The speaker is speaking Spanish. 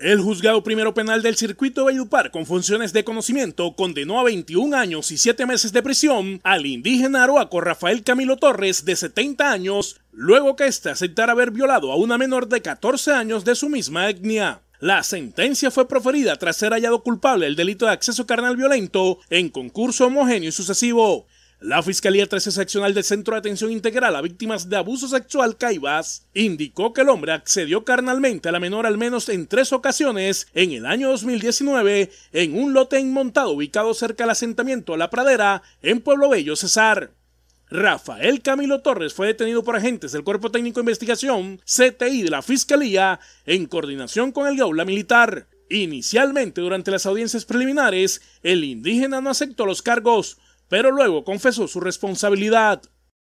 El juzgado primero penal del circuito Valledupar con funciones de conocimiento condenó a 21 años y 7 meses de prisión al indígena aroaco Rafael Camilo Torres de 70 años, luego que éste aceptara haber violado a una menor de 14 años de su misma etnia. La sentencia fue proferida tras ser hallado culpable del delito de acceso carnal violento en concurso homogéneo y sucesivo. La Fiscalía 13 Seccional del Centro de Atención Integral a Víctimas de Abuso Sexual Caibas indicó que el hombre accedió carnalmente a la menor al menos en tres ocasiones en el año 2019 en un lote montado ubicado cerca del asentamiento La Pradera en Pueblo Bello, Cesar. Rafael Camilo Torres fue detenido por agentes del Cuerpo Técnico de Investigación, CTI de la Fiscalía, en coordinación con el Gaula Militar. Inicialmente, durante las audiencias preliminares, el indígena no aceptó los cargos, pero luego confesó su responsabilidad.